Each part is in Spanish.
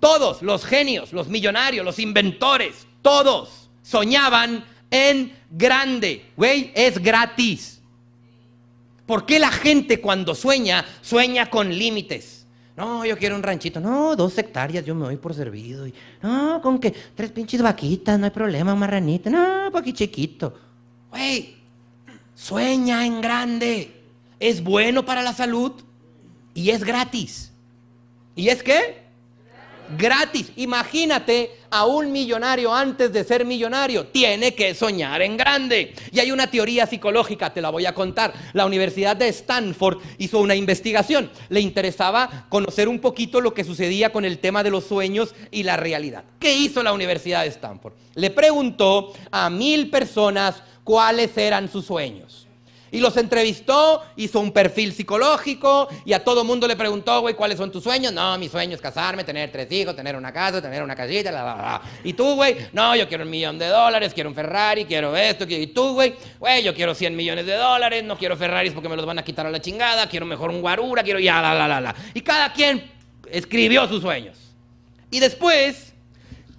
Todos los genios, los millonarios, los inventores, todos soñaban en grande. Güey, es gratis. ¿Por qué la gente cuando sueña, sueña con límites? No, yo quiero un ranchito. No, dos hectáreas, yo me voy por servido. no, con que tres pinches vaquitas, no hay problema, marranita. No, pues aquí chiquito. Güey, sueña en grande. Es bueno para la salud y es gratis. ¿Y es qué? gratis. Imagínate a un millonario antes de ser millonario. Tiene que soñar en grande. Y hay una teoría psicológica, te la voy a contar. La Universidad de Stanford hizo una investigación. Le interesaba conocer un poquito lo que sucedía con el tema de los sueños y la realidad. ¿Qué hizo la Universidad de Stanford? Le preguntó a mil personas cuáles eran sus sueños. Y los entrevistó, hizo un perfil psicológico y a todo mundo le preguntó, güey, ¿cuáles son tus sueños? No, mi sueño es casarme, tener tres hijos, tener una casa, tener una casita, la, la, la. Y tú, güey, no, yo quiero un millón de dólares, quiero un Ferrari, quiero esto. Y tú, güey, güey, yo quiero 100 millones de dólares, no quiero Ferraris porque me los van a quitar a la chingada, quiero mejor un guarura, quiero ya, la, la, la, la. Y cada quien escribió sus sueños. Y después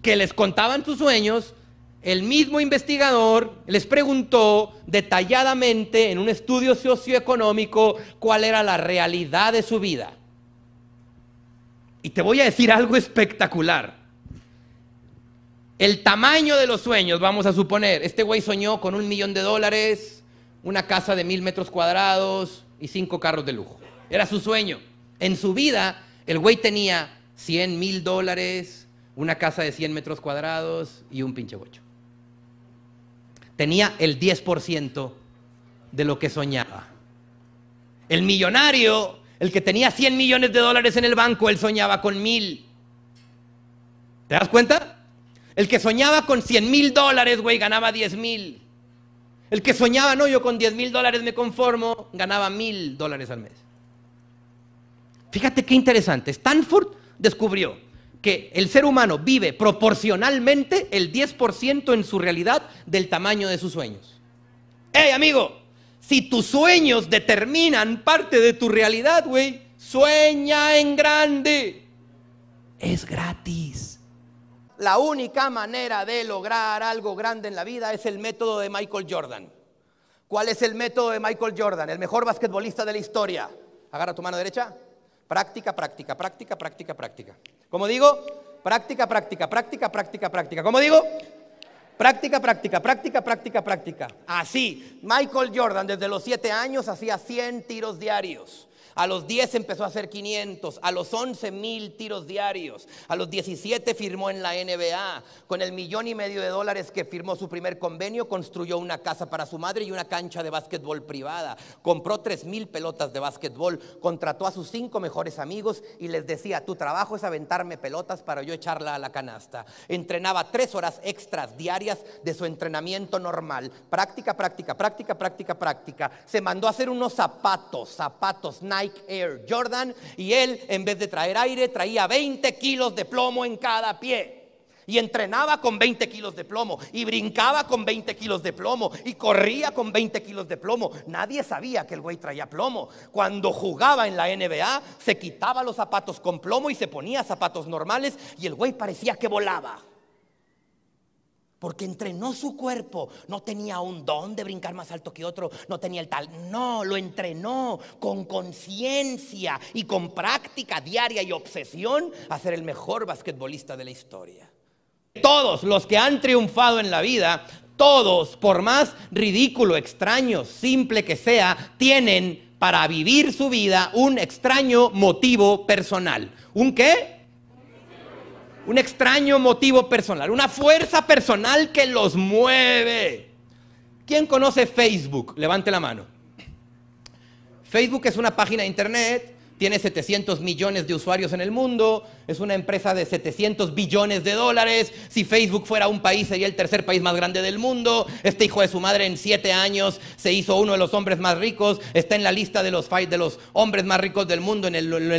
que les contaban sus sueños, el mismo investigador les preguntó detalladamente en un estudio socioeconómico cuál era la realidad de su vida. Y te voy a decir algo espectacular. El tamaño de los sueños, vamos a suponer, este güey soñó con un millón de dólares, una casa de mil metros cuadrados y cinco carros de lujo. Era su sueño. En su vida, el güey tenía 100 mil dólares, una casa de 100 metros cuadrados y un pinche bocho tenía el 10% de lo que soñaba. El millonario, el que tenía 100 millones de dólares en el banco, él soñaba con mil. ¿Te das cuenta? El que soñaba con 100 mil dólares, güey, ganaba 10 mil. El que soñaba, no, yo con 10 mil dólares me conformo, ganaba mil dólares al mes. Fíjate qué interesante. Stanford descubrió que el ser humano vive proporcionalmente el 10% en su realidad del tamaño de sus sueños. ¡Hey, amigo! Si tus sueños determinan parte de tu realidad, güey, sueña en grande. Es gratis. La única manera de lograr algo grande en la vida es el método de Michael Jordan. ¿Cuál es el método de Michael Jordan? El mejor basquetbolista de la historia. Agarra tu mano derecha. Práctica, práctica, práctica, práctica, práctica. Como digo, práctica, práctica, práctica, práctica, práctica. Como digo, práctica, práctica, práctica, práctica, práctica. Así, Michael Jordan desde los siete años hacía 100 tiros diarios. A los 10 empezó a hacer 500. A los 11 mil tiros diarios. A los 17 firmó en la NBA. Con el millón y medio de dólares que firmó su primer convenio, construyó una casa para su madre y una cancha de básquetbol privada. Compró 3 mil pelotas de básquetbol. Contrató a sus cinco mejores amigos y les decía, tu trabajo es aventarme pelotas para yo echarla a la canasta. Entrenaba tres horas extras diarias de su entrenamiento normal. Práctica, práctica, práctica, práctica, práctica. Se mandó a hacer unos zapatos, zapatos Nike Air Jordan y él en vez de traer aire traía 20 kilos de plomo en cada pie. Y entrenaba con 20 kilos de plomo. Y brincaba con 20 kilos de plomo. Y corría con 20 kilos de plomo. Nadie sabía que el güey traía plomo. Cuando jugaba en la NBA, se quitaba los zapatos con plomo y se ponía zapatos normales. Y el güey parecía que volaba. Porque entrenó su cuerpo. No tenía un don de brincar más alto que otro. No tenía el tal. No, lo entrenó con conciencia y con práctica diaria y obsesión a ser el mejor basquetbolista de la historia. Todos los que han triunfado en la vida, todos, por más ridículo, extraño, simple que sea, tienen para vivir su vida un extraño motivo personal. ¿Un qué? un extraño motivo personal, una fuerza personal que los mueve. ¿Quién conoce Facebook? Levante la mano. Facebook es una página de internet tiene 700 millones de usuarios en el mundo, es una empresa de 700 billones de dólares, si Facebook fuera un país sería el tercer país más grande del mundo, este hijo de su madre en 7 años se hizo uno de los hombres más ricos, está en la lista de los, de los hombres más ricos del mundo en el, en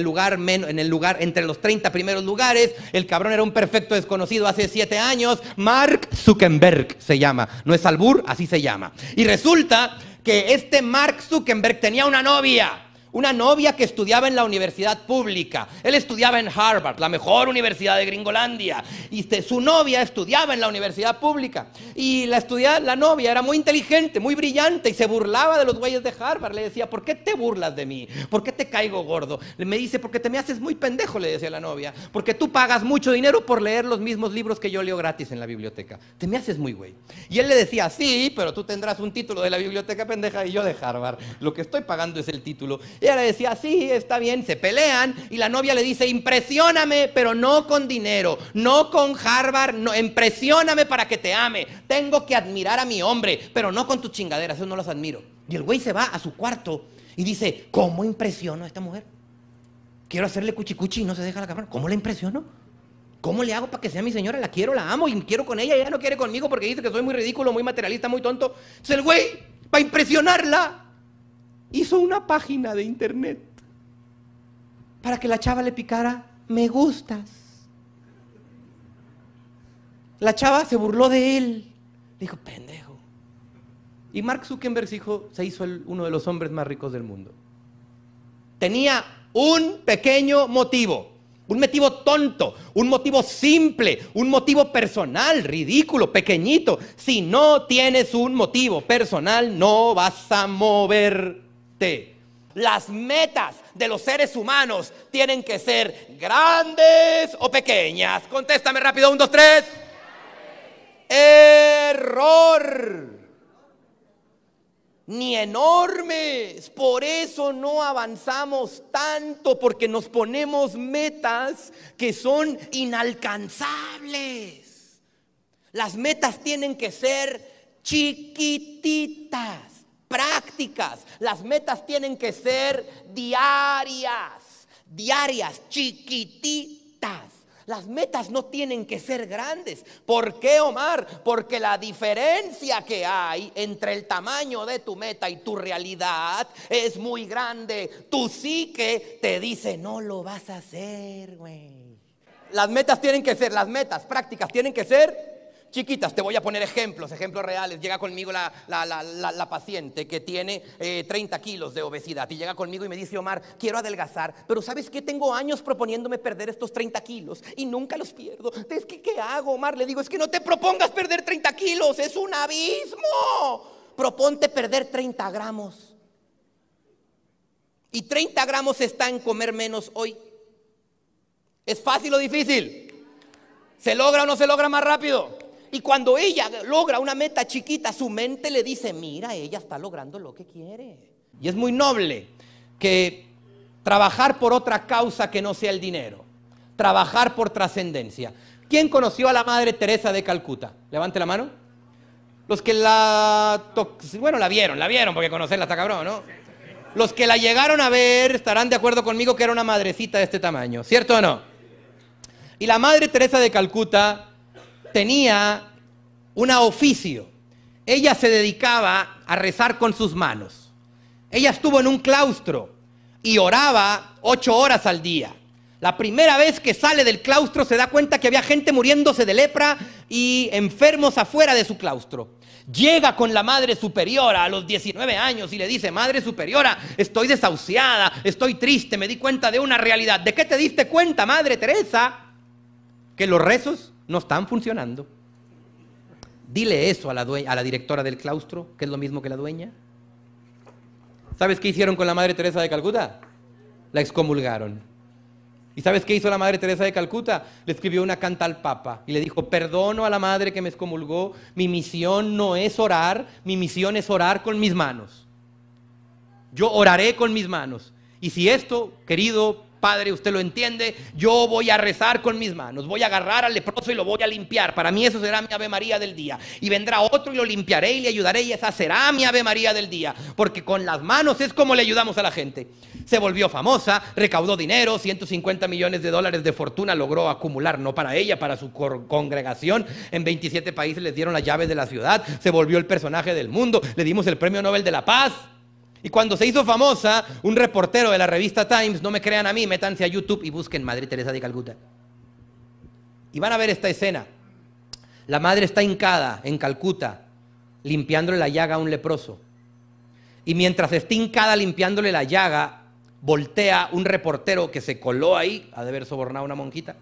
el lugar entre los 30 primeros lugares, el cabrón era un perfecto desconocido hace 7 años, Mark Zuckerberg se llama, no es albur, así se llama. Y resulta que este Mark Zuckerberg tenía una novia una novia que estudiaba en la universidad pública. Él estudiaba en Harvard, la mejor universidad de Gringolandia. Y este, su novia estudiaba en la universidad pública. Y la, la novia era muy inteligente, muy brillante y se burlaba de los güeyes de Harvard. Le decía, ¿por qué te burlas de mí? ¿Por qué te caigo gordo? Me dice, porque te me haces muy pendejo, le decía la novia. Porque tú pagas mucho dinero por leer los mismos libros que yo leo gratis en la biblioteca. Te me haces muy güey. Y él le decía, sí, pero tú tendrás un título de la biblioteca pendeja y yo de Harvard. Lo que estoy pagando es el título. Y ella le decía, sí, está bien, se pelean. Y la novia le dice, impresióname, pero no con dinero, no con Harvard, no, impresióname para que te ame. Tengo que admirar a mi hombre, pero no con tus chingaderas, yo no las admiro. Y el güey se va a su cuarto y dice, ¿cómo impresiono a esta mujer? Quiero hacerle cuchicuchi y no se deja la cámara. ¿Cómo la impresiono? ¿Cómo le hago para que sea mi señora? La quiero, la amo y quiero con ella. Ella no quiere conmigo porque dice que soy muy ridículo, muy materialista, muy tonto. es el güey, para impresionarla, hizo una página de internet para que la chava le picara me gustas. La chava se burló de él. Dijo, pendejo. Y Mark Zuckerberg se hizo uno de los hombres más ricos del mundo. Tenía un pequeño motivo. Un motivo tonto, un motivo simple, un motivo personal, ridículo, pequeñito. Si no tienes un motivo personal, no vas a mover las metas de los seres humanos tienen que ser grandes o pequeñas. Contéstame rápido, un, dos, tres. Error. Ni enormes. Por eso no avanzamos tanto, porque nos ponemos metas que son inalcanzables. Las metas tienen que ser chiquititas. Las metas tienen que ser diarias, diarias, chiquititas. Las metas no tienen que ser grandes. ¿Por qué, Omar? Porque la diferencia que hay entre el tamaño de tu meta y tu realidad es muy grande. Tu que te dice, no lo vas a hacer, güey. Las metas tienen que ser, las metas prácticas tienen que ser chiquitas. Te voy a poner ejemplos, ejemplos reales. Llega conmigo la, paciente que tiene 30 eh, kilos de obesidad y llega conmigo y me dice, Omar, quiero adelgazar, pero ¿sabes qué? Tengo años proponiéndome perder estos 30 kilos y nunca los pierdo. ¿Es ¿qué, qué hago, Omar? Le digo, es que no te propongas perder 30 kilos, es un abismo. Proponte perder 30 gramos. Y 30 gramos está en comer menos hoy. ¿Es fácil o difícil? ¿Se logra o no se logra más rápido? Y cuando ella logra una meta chiquita, su mente le dice, mira, ella está logrando lo que quiere. Y es muy noble que trabajar por otra causa que no sea el dinero, trabajar por trascendencia. ¿Quién conoció a la Madre Teresa de Calcuta? Levante la mano. Los que la... Bueno, la vieron, la vieron, porque conocerla está cabrón, ¿no? Los que la llegaron a ver estarán de acuerdo conmigo que era una madrecita de este tamaño, ¿cierto o no? Y la Madre Teresa de Calcuta tenía un oficio. Ella se dedicaba a rezar con sus manos. Ella estuvo en un claustro y oraba ocho horas al día. La primera vez que sale del claustro se da cuenta que había gente muriéndose de lepra y enfermos afuera de su claustro. Llega con la madre superiora a los 19 años y le dice, madre superiora, estoy desahuciada, estoy triste, me di cuenta de una realidad. ¿De qué te diste cuenta, madre Teresa? Que los rezos no están funcionando. Dile eso a la, la directora del claustro, que es lo mismo que la dueña. ¿Sabes qué hicieron con la Madre Teresa de Calcuta? La excomulgaron. ¿Y sabes qué hizo la Madre Teresa de Calcuta? Le escribió una canta al Papa y le dijo, perdono a la Madre que me excomulgó, mi misión no es orar, mi misión es orar con mis manos. Yo oraré con mis manos. Y si esto, querido Padre, usted lo entiende, yo voy a rezar con mis manos, voy a agarrar al leproso y lo voy a limpiar. Para mí eso será mi Ave María del día. Y vendrá otro y lo limpiaré y le ayudaré y esa será mi Ave María del día. Porque con las manos es como le ayudamos a la gente. Se volvió famosa, recaudó dinero, 150 millones de dólares de fortuna logró acumular, no para ella, para su congregación. En 27 países les dieron las llaves de la ciudad, se volvió el personaje del mundo, le dimos el Premio Nobel de la Paz. Y cuando se hizo famosa, un reportero de la revista Times, no me crean a mí, métanse a YouTube y busquen Madrid Teresa de Calcuta. Y van a ver esta escena. La madre está hincada en Calcuta, limpiándole la llaga a un leproso. Y mientras está hincada limpiándole la llaga, voltea un reportero que se coló ahí, ha de haber sobornado a una monquita,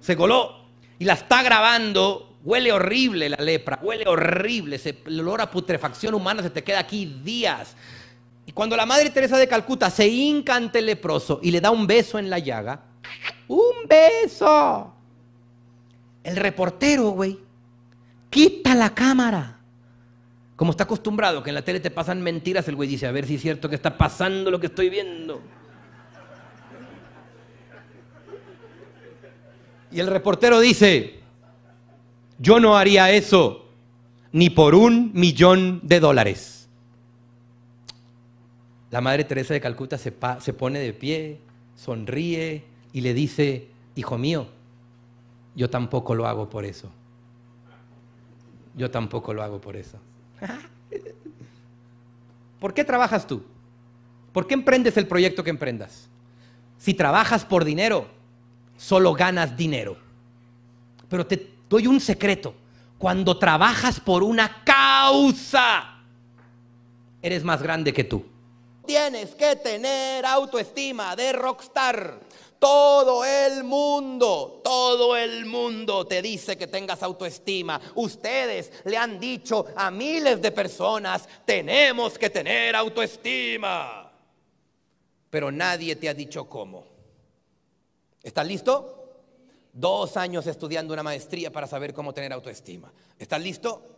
se coló y la está grabando, huele horrible la lepra, huele horrible, se, olor a putrefacción humana se te queda aquí días. Y cuando la Madre Teresa de Calcuta se hinca ante el leproso y le da un beso en la llaga, un beso. El reportero, güey, quita la cámara. Como está acostumbrado que en la tele te pasan mentiras, el güey dice, a ver si es cierto que está pasando lo que estoy viendo. Y el reportero dice, yo no haría eso ni por un millón de dólares. La Madre Teresa de Calcuta se, pone de pie, sonríe y le dice, hijo mío, yo tampoco lo hago por eso. Yo tampoco lo hago por eso. ¿Por qué trabajas tú? ¿Por qué emprendes el proyecto que emprendas? Si trabajas por dinero, solo ganas dinero. Pero te doy un secreto. Cuando trabajas por una causa, eres más grande que tú. Tienes que tener autoestima de rockstar. Todo el mundo, todo el mundo te dice que tengas autoestima. Ustedes le han dicho a miles de personas, tenemos que tener autoestima. Pero nadie te ha dicho cómo. ¿Estás listo? Dos años estudiando una maestría para saber cómo tener autoestima. ¿Estás listo?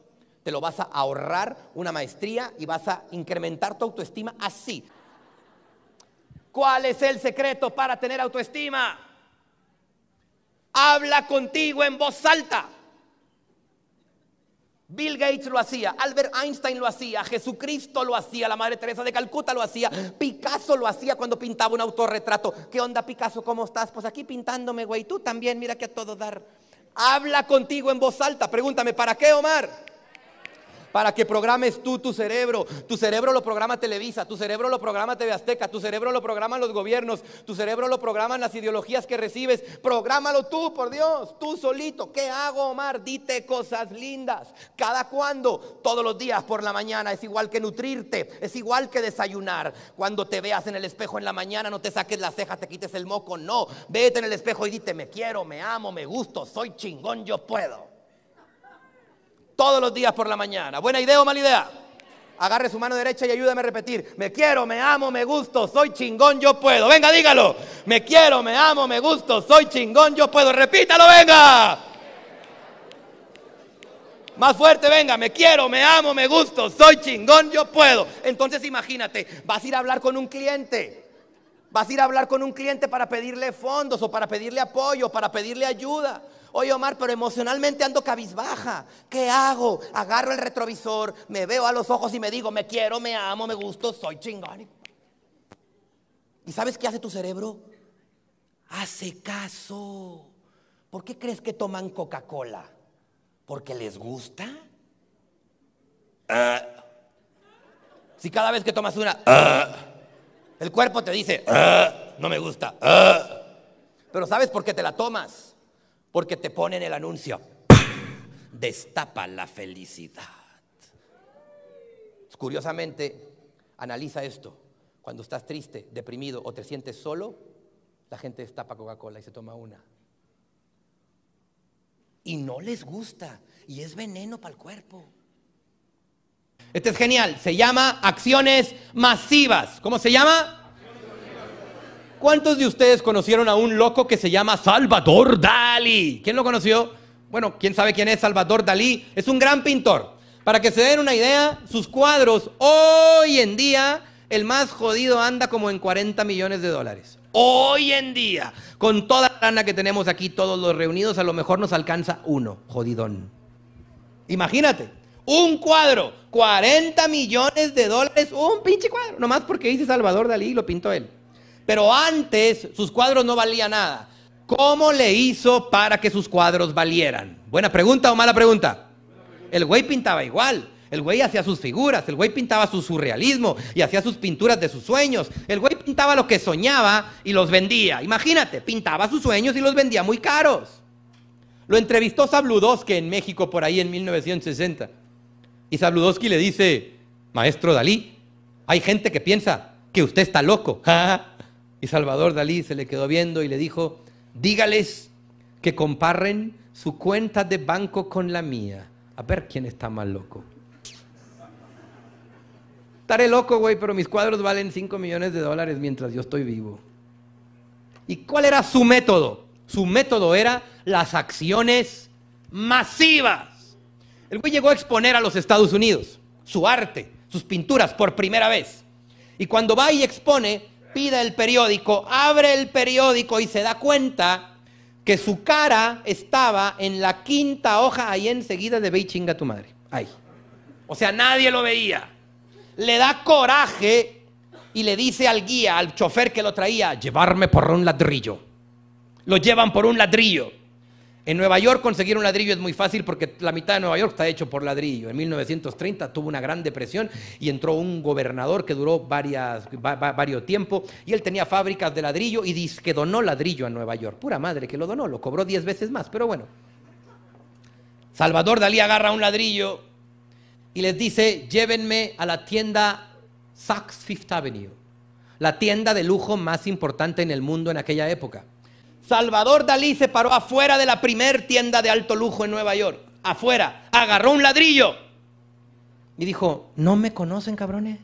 te lo vas a ahorrar una maestría y vas a incrementar tu autoestima así. ¿Cuál es el secreto para tener autoestima? Habla contigo en voz alta. Bill Gates lo hacía, Albert Einstein lo hacía, Jesucristo lo hacía, la Madre Teresa de Calcuta lo hacía, Picasso lo hacía cuando pintaba un autorretrato. ¿Qué onda Picasso? ¿Cómo estás? Pues aquí pintándome, güey. Tú también, mira que a todo dar. Habla contigo en voz alta. Pregúntame, ¿para qué, Omar? para que programes tú tu cerebro. Tu cerebro lo programa Televisa, tu cerebro lo programa TV Azteca, tu cerebro lo programan los gobiernos, tu cerebro lo programan las ideologías que recibes. Prográmalo tú, por Dios, tú solito. ¿Qué hago, Omar? Dite cosas lindas. ¿Cada cuándo? Todos los días por la mañana. Es igual que nutrirte, es igual que desayunar. Cuando te veas en el espejo en la mañana, no te saques las cejas, te quites el moco. No, vete en el espejo y dite, me quiero, me amo, me gusto, soy chingón, yo puedo todos los días por la mañana. ¿Buena idea o mala idea? Agarre su mano derecha y ayúdame a repetir. Me quiero, me amo, me gusto, soy chingón, yo puedo. Venga, dígalo. Me quiero, me amo, me gusto, soy chingón, yo puedo. Repítalo, venga. Más fuerte, venga, me quiero, me amo, me gusto, soy chingón, yo puedo. Entonces imagínate, vas a ir a hablar con un cliente. Vas a ir a hablar con un cliente para pedirle fondos o para pedirle apoyo, para pedirle ayuda. Oye Omar, pero emocionalmente ando cabizbaja. ¿Qué hago? Agarro el retrovisor, me veo a los ojos y me digo, me quiero, me amo, me gusto, soy chingón. ¿Y sabes qué hace tu cerebro? Hace caso. ¿Por qué crees que toman Coca-Cola? ¿Porque les gusta? Ah. Si cada vez que tomas una, ah. el cuerpo te dice, ah. no me gusta. Pero ¿sabes por qué te la tomas? Porque te ponen el anuncio. Destapa la felicidad. Curiosamente, analiza esto. Cuando estás triste, deprimido o te sientes solo, la gente destapa Coca-Cola y se toma una. Y no les gusta. Y es veneno para el cuerpo. Este es genial. Se llama acciones masivas. ¿Cómo se llama? ¿Cuántos de ustedes conocieron a un loco que se llama Salvador Dalí? ¿Quién lo conoció? Bueno, ¿quién sabe quién es Salvador Dalí? Es un gran pintor. Para que se den una idea, sus cuadros hoy en día, el más jodido anda como en 40 millones de dólares. Hoy en día, con toda la lana que tenemos aquí, todos los reunidos, a lo mejor nos alcanza uno, jodidón. Imagínate, un cuadro, 40 millones de dólares, un pinche cuadro, nomás porque dice Salvador Dalí y lo pintó él. Pero antes sus cuadros no valían nada. ¿Cómo le hizo para que sus cuadros valieran? ¿Buena pregunta o mala pregunta? El güey pintaba igual. El güey hacía sus figuras, el güey pintaba su surrealismo y hacía sus pinturas de sus sueños. El güey pintaba lo que soñaba y los vendía. Imagínate, pintaba sus sueños y los vendía muy caros. Lo entrevistó Sabludowski en México por ahí en 1960. Y Sabludowski le dice, maestro Dalí, hay gente que piensa que usted está loco. Y Salvador Dalí se le quedó viendo y le dijo, dígales que comparen su cuenta de banco con la mía. A ver quién está más loco. Estaré loco, güey, pero mis cuadros valen 5 millones de dólares mientras yo estoy vivo. ¿Y cuál era su método? Su método era las acciones masivas. El güey llegó a exponer a los Estados Unidos su arte, sus pinturas por primera vez. Y cuando va y expone, vida el periódico, abre el periódico y se da cuenta que su cara estaba en la quinta hoja ahí enseguida de ve y chinga tu madre. Ahí. O sea, nadie lo veía. Le da coraje y le dice al guía, al chofer que lo traía, llevarme por un ladrillo. Lo llevan por un ladrillo. En Nueva York conseguir un ladrillo es muy fácil porque la mitad de Nueva York está hecho por ladrillo. En 1930 tuvo una gran depresión y entró un gobernador que duró varias, varios tiempo y él tenía fábricas de ladrillo y dice que donó ladrillo a Nueva York. Pura madre que lo donó, lo cobró 10 veces más, pero bueno. Salvador Dalí agarra un ladrillo y les dice, llévenme a la tienda Saks Fifth Avenue, la tienda de lujo más importante en el mundo en aquella época. Salvador Dalí se paró afuera de la primer tienda de alto lujo en Nueva York. Afuera. Agarró un ladrillo. Y dijo, no me conocen cabrones.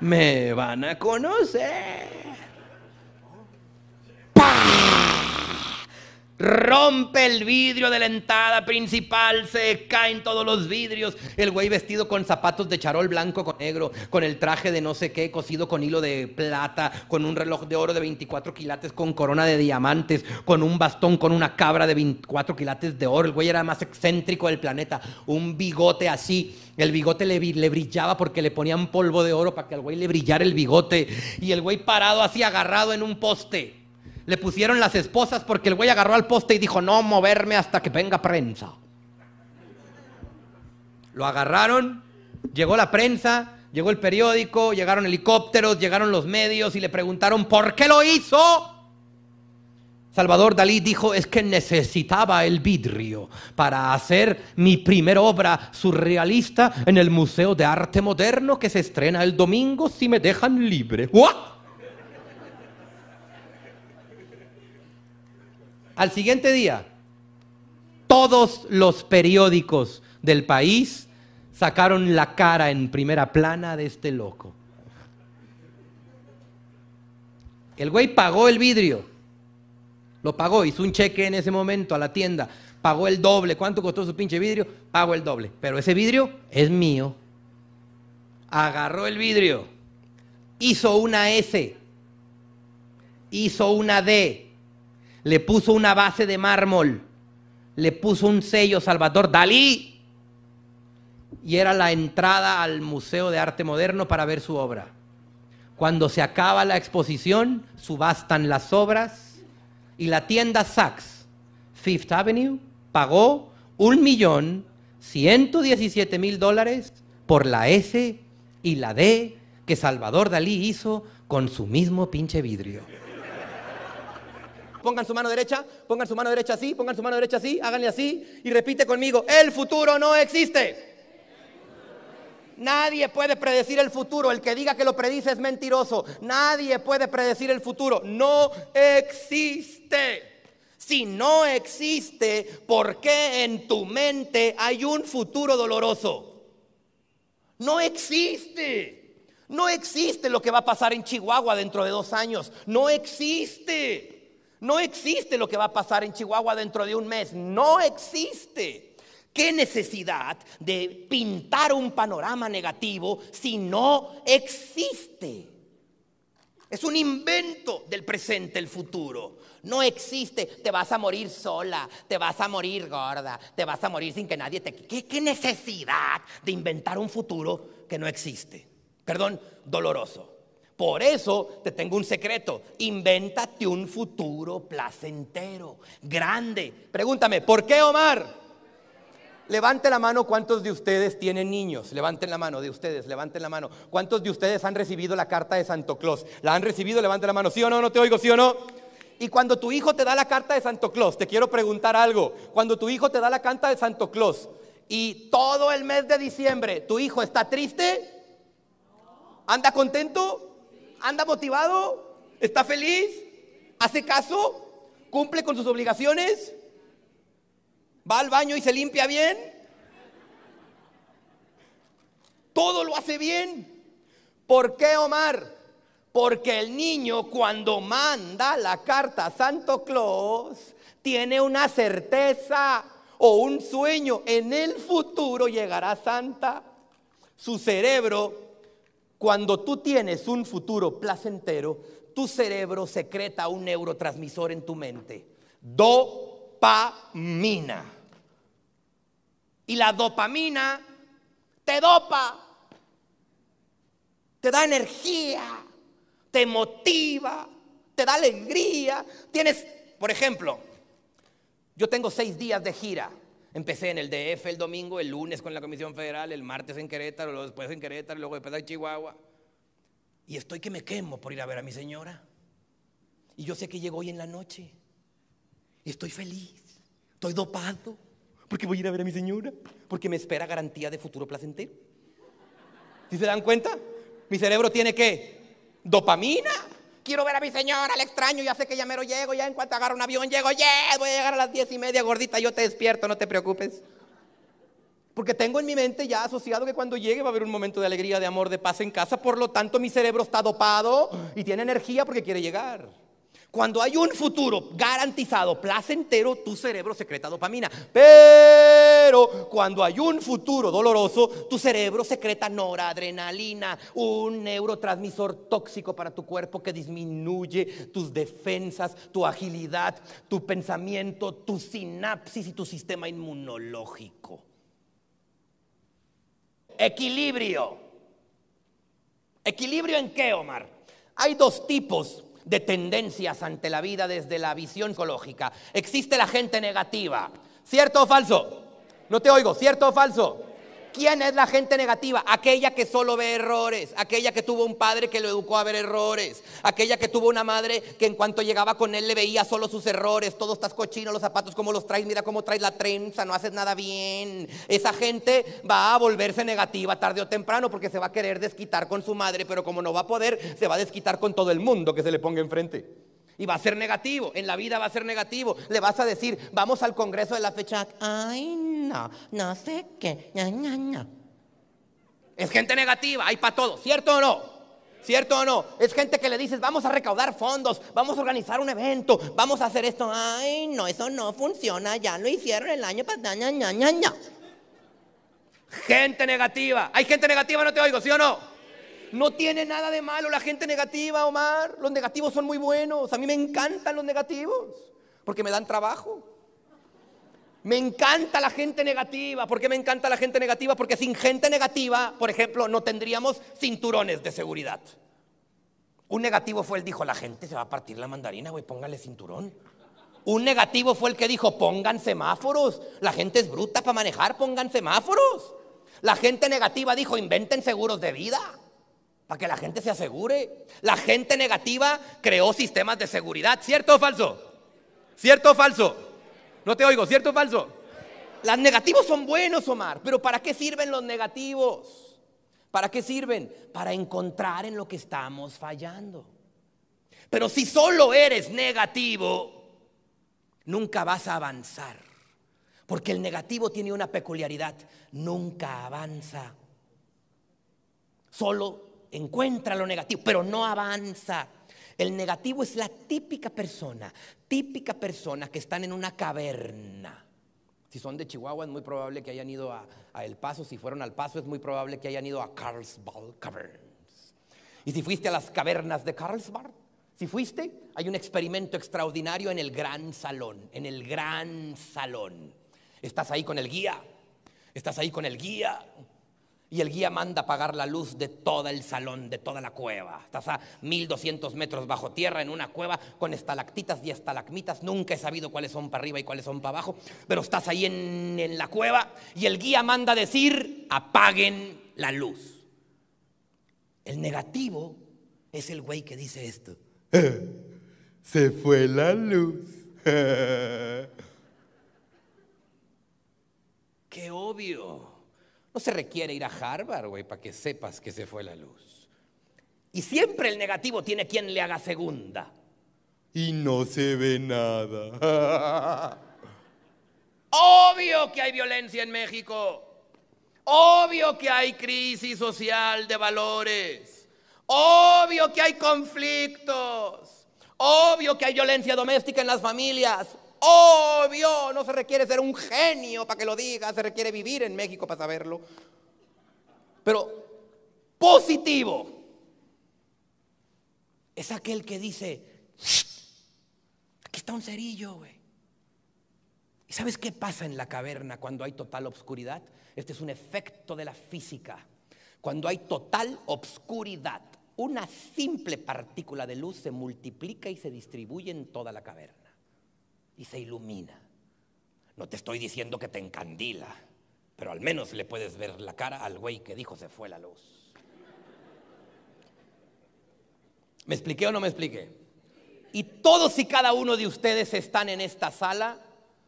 Me van a conocer. rompe el vidrio de la entrada principal, se caen todos los vidrios. El güey vestido con zapatos de charol blanco con negro, con el traje de no sé qué, cosido con hilo de plata, con un reloj de oro de 24 quilates, con corona de diamantes, con un bastón, con una cabra de 24 quilates de oro. El güey era más excéntrico del planeta, un bigote así. El bigote le, le brillaba porque le ponían polvo de oro para que al güey le brillara el bigote. Y el güey parado así agarrado en un poste le pusieron las esposas porque el güey agarró al poste y dijo, no moverme hasta que venga prensa. Lo agarraron, llegó la prensa, llegó el periódico, llegaron helicópteros, llegaron los medios y le preguntaron, ¿por qué lo hizo? Salvador Dalí dijo, es que necesitaba el vidrio para hacer mi primera obra surrealista en el Museo de Arte Moderno que se estrena el domingo si me dejan libre. Al siguiente día, todos los periódicos del país sacaron la cara en primera plana de este loco. El güey pagó el vidrio. Lo pagó, hizo un cheque en ese momento a la tienda. Pagó el doble. ¿Cuánto costó su pinche vidrio? Pagó el doble. Pero ese vidrio es mío. Agarró el vidrio. Hizo una S. Hizo una D le puso una base de mármol, le puso un sello Salvador Dalí y era la entrada al Museo de Arte Moderno para ver su obra. Cuando se acaba la exposición, subastan las obras y la tienda Saks, Fifth Avenue, pagó un millón diecisiete mil dólares por la S y la D que Salvador Dalí hizo con su mismo pinche vidrio. Pongan su mano derecha, pongan su mano derecha así, pongan su mano derecha así, háganle así y repite conmigo, el futuro no existe. Nadie puede predecir el futuro. El que diga que lo predice es mentiroso. Nadie puede predecir el futuro. No existe. Si no existe, ¿por qué en tu mente hay un futuro doloroso? No existe. No existe lo que va a pasar en Chihuahua dentro de dos años. No existe. No existe lo que va a pasar en Chihuahua dentro de un mes. No existe. ¿Qué necesidad de pintar un panorama negativo si no existe? Es un invento del presente, el futuro. No existe. Te vas a morir sola, te vas a morir gorda, te vas a morir sin que nadie te... ¿Qué, qué necesidad de inventar un futuro que no existe? Perdón, doloroso. Por eso te tengo un secreto. Invéntate un futuro placentero, grande. Pregúntame, ¿por qué Omar? Levante la mano cuántos de ustedes tienen niños. Levanten la mano de ustedes, levanten la mano. ¿Cuántos de ustedes han recibido la carta de Santo Claus? ¿La han recibido? Levanten la mano. ¿Sí o no? No te oigo, ¿sí o no? Y cuando tu hijo te da la carta de Santo Claus, te quiero preguntar algo. Cuando tu hijo te da la carta de Santo Claus y todo el mes de diciembre tu hijo está triste, anda contento, ¿Anda motivado? ¿Está feliz? ¿Hace caso? ¿Cumple con sus obligaciones? ¿Va al baño y se limpia bien? Todo lo hace bien. ¿Por qué, Omar? Porque el niño cuando manda la carta a Santo Claus tiene una certeza o un sueño. En el futuro llegará Santa. Su cerebro cuando tú tienes un futuro placentero, tu cerebro secreta un neurotransmisor en tu mente, dopamina. Y la dopamina te dopa, te da energía, te motiva, te da alegría. Tienes, por ejemplo, yo tengo seis días de gira Empecé en el DF el domingo, el lunes con la Comisión Federal, el martes en Querétaro, luego después en Querétaro, luego después en Chihuahua. Y estoy que me quemo por ir a ver a mi señora. Y yo sé que llego hoy en la noche. Y estoy feliz, estoy dopado, porque voy a ir a ver a mi señora, porque me espera garantía de futuro placentero. ¿Sí se dan cuenta? Mi cerebro tiene que dopamina, Quiero ver a mi señora, al extraño, ya sé que ya mero llego, ya en cuanto agarro un avión, llego, yeah, voy a llegar a las diez y media, gordita, yo te despierto, no te preocupes. Porque tengo en mi mente ya asociado que cuando llegue va a haber un momento de alegría, de amor, de paz en casa, por lo tanto mi cerebro está dopado y tiene energía porque quiere llegar. Cuando hay un futuro garantizado, entero, tu cerebro secreta dopamina. Pero cuando hay un futuro doloroso, tu cerebro secreta noradrenalina, un neurotransmisor tóxico para tu cuerpo que disminuye tus defensas, tu agilidad, tu pensamiento, tu sinapsis y tu sistema inmunológico. Equilibrio. ¿Equilibrio en qué, Omar? Hay dos tipos de tendencias ante la vida desde la visión ecológica. Existe la gente negativa. ¿Cierto o falso? No te oigo, ¿cierto o falso? ¿Quién es la gente negativa? Aquella que solo ve errores, aquella que tuvo un padre que lo educó a ver errores, aquella que tuvo una madre que en cuanto llegaba con él le veía solo sus errores, todo estás cochinos, los zapatos como los traes, mira cómo traes la trenza, no haces nada bien. Esa gente va a volverse negativa tarde o temprano porque se va a querer desquitar con su madre, pero como no va a poder, se va a desquitar con todo el mundo que se le ponga enfrente. Y va a ser negativo, en la vida va a ser negativo. Le vas a decir, vamos al Congreso de la fecha, ay no, no sé qué, Es gente negativa, hay para todo, ¿cierto o no? ¿Cierto o no? Es gente que le dices, vamos a recaudar fondos, vamos a organizar un evento, vamos a hacer esto. Ay, no, eso no funciona, ya lo hicieron el año pasado. gente negativa. ¿Hay gente negativa? No te oigo, ¿sí o no? No tiene nada de malo la gente negativa, Omar. Los negativos son muy buenos. A mí me encantan los negativos porque me dan trabajo. Me encanta la gente negativa. ¿Por qué me encanta la gente negativa? Porque sin gente negativa, por ejemplo, no tendríamos cinturones de seguridad. Un negativo fue el que dijo, la gente se va a partir la mandarina, güey, póngale cinturón. Un negativo fue el que dijo, pongan semáforos. La gente es bruta para manejar, pongan semáforos. La gente negativa dijo, inventen seguros de vida para que la gente se asegure. La gente negativa creó sistemas de seguridad, ¿cierto o falso? ¿Cierto o falso? No te oigo, ¿cierto o falso? Las negativos son buenos, Omar, pero ¿para qué sirven los negativos? ¿Para qué sirven? Para encontrar en lo que estamos fallando. Pero si solo eres negativo, nunca vas a avanzar. Porque el negativo tiene una peculiaridad, nunca avanza. Solo encuentra lo negativo, pero no avanza. El negativo es la típica persona, típica persona que están en una caverna. Si son de Chihuahua es muy probable que hayan ido a, El Paso, si fueron al Paso es muy probable que hayan ido a Carlsbad Caverns. Y si fuiste a las cavernas de Carlsbad, si fuiste, hay un experimento extraordinario en el gran salón, en el gran salón. Estás ahí con el guía, estás ahí con el guía, y el guía manda apagar la luz de todo el salón, de toda la cueva. Estás a 1200 metros bajo tierra en una cueva con estalactitas y estalagmitas. Nunca he sabido cuáles son para arriba y cuáles son para abajo. Pero estás ahí en, la cueva y el guía manda decir, apaguen la luz. El negativo es el güey que dice esto. Se fue la luz. Qué obvio se requiere ir a Harvard, güey, para que sepas que se fue la luz. Y siempre el negativo tiene quien le haga segunda. Y no se ve nada. Obvio que hay violencia en México. Obvio que hay crisis social de valores. Obvio que hay conflictos. Obvio que hay violencia doméstica en las familias. Obvio, no se requiere ser un genio para que lo diga, se requiere vivir en México para saberlo. Pero positivo es aquel que dice, aquí está un cerillo, güey. ¿Y sabes qué pasa en la caverna cuando hay total obscuridad? Este es un efecto de la física. Cuando hay total obscuridad, una simple partícula de luz se multiplica y se distribuye en toda la caverna y se ilumina. No te estoy diciendo que te encandila, pero al menos le puedes ver la cara al güey que dijo se fue la luz. ¿Me expliqué o no me expliqué? Y todos y cada uno de ustedes están en esta sala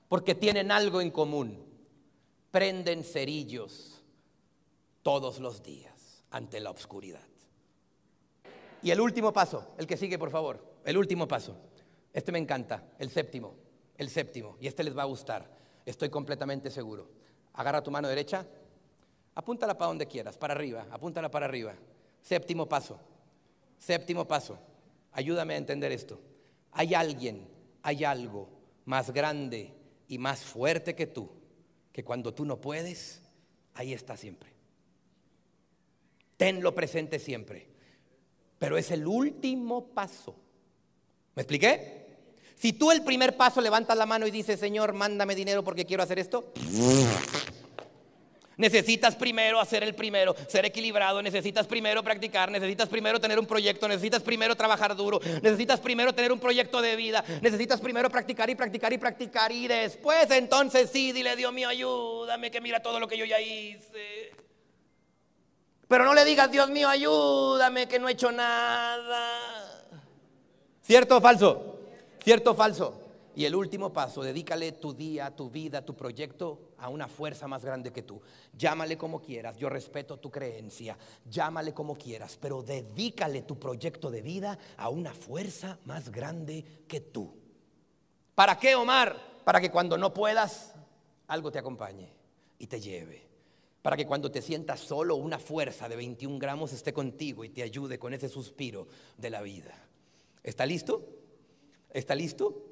porque tienen algo en común. Prenden cerillos todos los días ante la oscuridad. Y el último paso, el que sigue por favor, el último paso. Este me encanta, el séptimo el séptimo, y este les va a gustar, estoy completamente seguro. Agarra tu mano derecha, apúntala para donde quieras, para arriba, apúntala para arriba. Séptimo paso, séptimo paso, ayúdame a entender esto. Hay alguien, hay algo más grande y más fuerte que tú, que cuando tú no puedes, ahí está siempre. Tenlo presente siempre. Pero es el último paso. ¿Me expliqué? Si tú el primer paso levantas la mano y dices, Señor, mándame dinero porque quiero hacer esto. Necesitas primero hacer el primero, ser equilibrado, necesitas primero practicar, necesitas primero tener un proyecto, necesitas primero trabajar duro, necesitas primero tener un proyecto de vida, necesitas primero practicar y practicar y practicar y después entonces sí, dile Dios mío, ayúdame que mira todo lo que yo ya hice. Pero no le digas Dios mío, ayúdame que no he hecho nada. ¿Cierto o falso? ¿Cierto o falso? Y el último paso, dedícale tu día, tu vida, tu proyecto a una fuerza más grande que tú. Llámale como quieras, yo respeto tu creencia, llámale como quieras, pero dedícale tu proyecto de vida a una fuerza más grande que tú. ¿Para qué, Omar? Para que cuando no puedas, algo te acompañe y te lleve. Para que cuando te sientas solo, una fuerza de 21 gramos esté contigo y te ayude con ese suspiro de la vida. ¿Está listo? ¿Está listo?